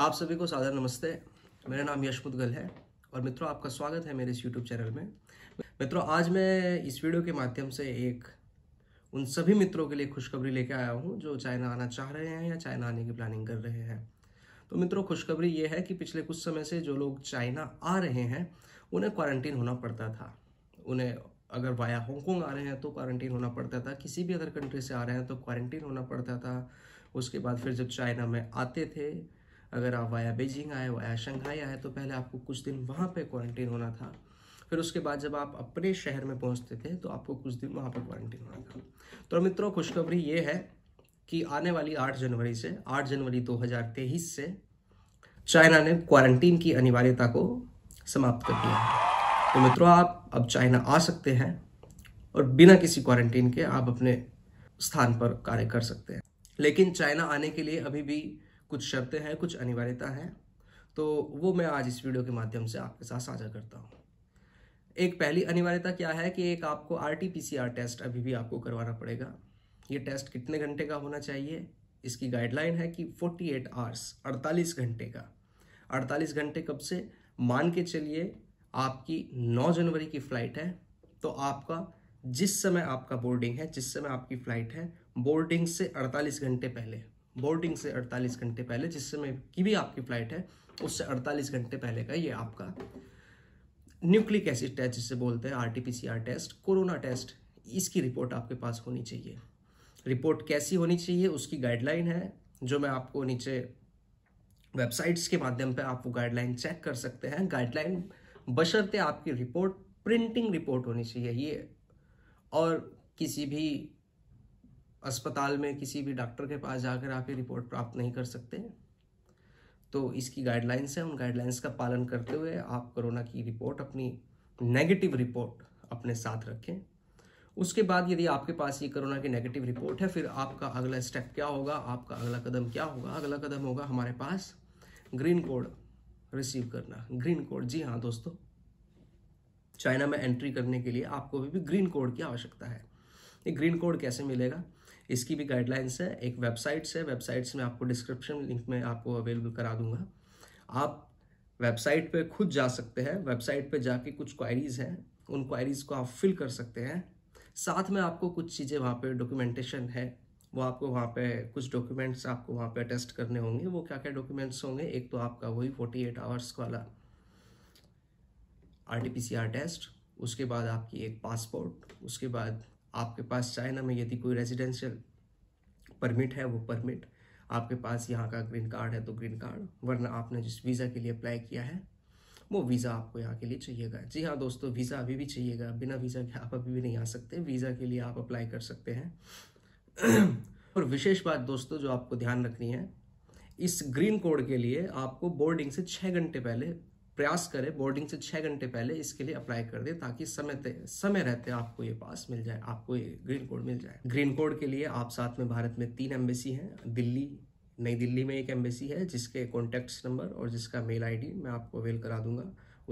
आप सभी को सादर नमस्ते मेरा नाम यश मुदगल है और मित्रों आपका स्वागत है मेरे इस यूट्यूब चैनल में मित्रों आज मैं इस वीडियो के माध्यम से एक उन सभी मित्रों के लिए खुशखबरी लेके आया हूँ जो चाइना आना चाह रहे हैं या चाइना आने की प्लानिंग कर रहे हैं तो मित्रों खुशखबरी ये है कि पिछले कुछ समय से जो लोग चाइना आ रहे हैं उन्हें क्वारंटीन होना पड़ता था उन्हें अगर वाया हांगकॉन्ग आ रहे हैं तो क्वारंटीन होना पड़ता था किसी भी अदर कंट्री से आ रहे हैं तो क्वारंटीन होना पड़ता था उसके बाद फिर जब चाइना में आते थे अगर आप वाया बीजिंग आए वाया शंघाई आए तो पहले आपको कुछ दिन वहाँ पर क्वारंटीन होना था फिर उसके बाद जब आप अपने शहर में पहुँचते थे तो आपको कुछ दिन वहाँ पर क्वारंटीन होना था तो मित्रों खुशखबरी ये है कि आने वाली 8 जनवरी से 8 जनवरी 2023 से चाइना ने क्वारंटीन की अनिवार्यता को समाप्त कर दिया है तो मित्रों आप अब चाइना आ सकते हैं और बिना किसी क्वारंटीन के आप अपने स्थान पर कार्य कर सकते हैं लेकिन चाइना आने के लिए अभी भी कुछ शर्तें हैं कुछ अनिवार्यता हैं तो वो मैं आज इस वीडियो के माध्यम से आपके साथ साझा करता हूँ एक पहली अनिवार्यता क्या है कि एक आपको आर टेस्ट अभी भी आपको करवाना पड़ेगा ये टेस्ट कितने घंटे का होना चाहिए इसकी गाइडलाइन है कि 48 आवर्स अड़तालीस घंटे का 48 घंटे कब से मान के चलिए आपकी 9 जनवरी की फ़्लाइट है तो आपका जिस समय आपका बोर्डिंग है जिस समय आपकी फ़्लाइट है बोर्डिंग से 48 घंटे पहले बोर्डिंग से 48 घंटे पहले जिस समय की भी आपकी फ्लाइट है उससे 48 घंटे पहले का ये आपका न्यूक्लिक एसिड टेस्ट जिसे बोलते हैं आरटीपीसीआर टेस्ट कोरोना टेस्ट इसकी रिपोर्ट आपके पास होनी चाहिए रिपोर्ट कैसी होनी चाहिए उसकी गाइडलाइन है जो मैं आपको नीचे वेबसाइट्स के माध्यम पे आप वो गाइडलाइन चेक कर सकते हैं गाइडलाइन बशरते आपकी रिपोर्ट प्रिंटिंग रिपोर्ट होनी चाहिए ये और किसी भी अस्पताल में किसी भी डॉक्टर के पास जाकर आप ये रिपोर्ट प्राप्त नहीं कर सकते तो इसकी गाइडलाइंस है उन गाइडलाइंस का पालन करते हुए आप कोरोना की रिपोर्ट अपनी नेगेटिव रिपोर्ट अपने साथ रखें उसके बाद यदि आपके पास ये कोरोना की नेगेटिव रिपोर्ट है फिर आपका अगला स्टेप क्या होगा आपका अगला कदम क्या होगा अगला कदम होगा हमारे पास ग्रीन कोड रिसीव करना ग्रीन कोड जी हाँ दोस्तों चाइना में एंट्री करने के लिए आपको अभी भी ग्रीन कोड की आवश्यकता है ये ग्रीन कोड कैसे मिलेगा इसकी भी गाइडलाइंस है एक वेबसाइट्स है वेबसाइट्स में आपको डिस्क्रिप्शन लिंक में आपको अवेलेबल करा दूंगा आप वेबसाइट पे खुद जा सकते हैं वेबसाइट पे जाके कुछ क्वायरीज़ हैं उन क्वायरीज़ को आप फिल कर सकते हैं साथ में आपको कुछ चीज़ें वहाँ पे डॉक्यूमेंटेशन है वो आपको वहाँ पे कुछ डॉक्यूमेंट्स आपको वहाँ पे टेस्ट करने होंगे वो क्या क्या डॉक्यूमेंट्स होंगे एक तो आपका वही फोर्टी एट आवर्स वाला R T P C R test उसके बाद आपकी एक पासपोर्ट उसके बाद आपके पास चाइना में यदि कोई रेजिडेंशियल परमिट है वो परमिट आपके पास यहाँ का ग्रीन कार्ड है तो ग्रीन कार्ड वरना आपने जिस वीज़ा के लिए अप्लाई किया है वो वीज़ा आपको यहाँ के लिए चाहिएगा जी हाँ दोस्तों वीज़ा अभी भी चाहिएगा बिना वीज़ा के आप अभी भी नहीं आ सकते वीज़ा के लिए आप अप्लाई कर सकते हैं और विशेष बात दोस्तों जो आपको ध्यान रखनी है इस ग्रीन कोड के लिए आपको बोर्डिंग से छः घंटे पहले प्रयास करें बोर्डिंग से छः घंटे पहले इसके लिए अप्लाई कर दें ताकि समय समय रहते आपको ये पास मिल जाए आपको ये ग्रीन कोड मिल जाए ग्रीन कोड के लिए आप साथ में भारत में तीन एम्बेसी हैं दिल्ली नई दिल्ली में एक एम्बेसी है जिसके कॉन्टैक्ट्स नंबर और जिसका मेल आई मैं आपको अवेल करा दूंगा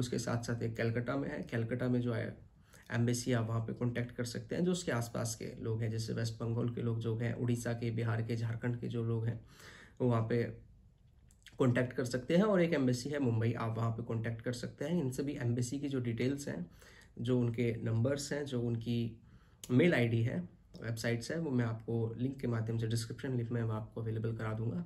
उसके साथ साथ एक कैलकटा में है कैलकटा में जो है एम्बेसी आप वहाँ पे कांटेक्ट कर सकते हैं जो उसके आसपास के लोग हैं जैसे वेस्ट बंगाल के लोग जो हैं उड़ीसा के बिहार के झारखंड के जो लोग हैं वो वहाँ पे कॉन्टैक्ट कर सकते हैं और एक एम्बेसी है मुंबई आप वहाँ पर कॉन्टैक्ट कर सकते हैं इन सभी एम्बेसी की जो डिटेल्स हैं जो उनके नंबर्स हैं जो उनकी मेल आई है वेबसाइट्स है वो मैं आपको लिंक के माध्यम से डिस्क्रिप्शन लिंक में मैं आपको अवेलेबल करा दूंगा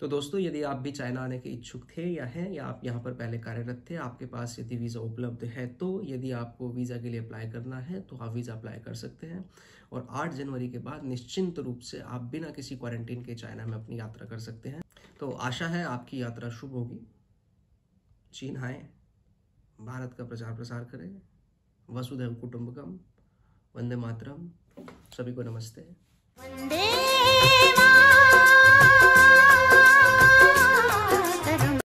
तो दोस्तों यदि आप भी चाइना आने के इच्छुक थे या हैं या आप यहाँ पर पहले कार्यरत थे आपके पास यदि वीज़ा उपलब्ध है तो यदि आपको वीज़ा के लिए अप्लाई करना है तो आप वीज़ा अप्लाई कर सकते हैं और 8 जनवरी के बाद निश्चिंत रूप से आप बिना किसी क्वारंटीन के चाइना में अपनी यात्रा कर सकते हैं तो आशा है आपकी यात्रा शुभ होगी चीन आए भारत का प्रचार प्रसार करें वसुधैव कुटुम्बकम वंदे मातरम सभी को नमस्ते वंदे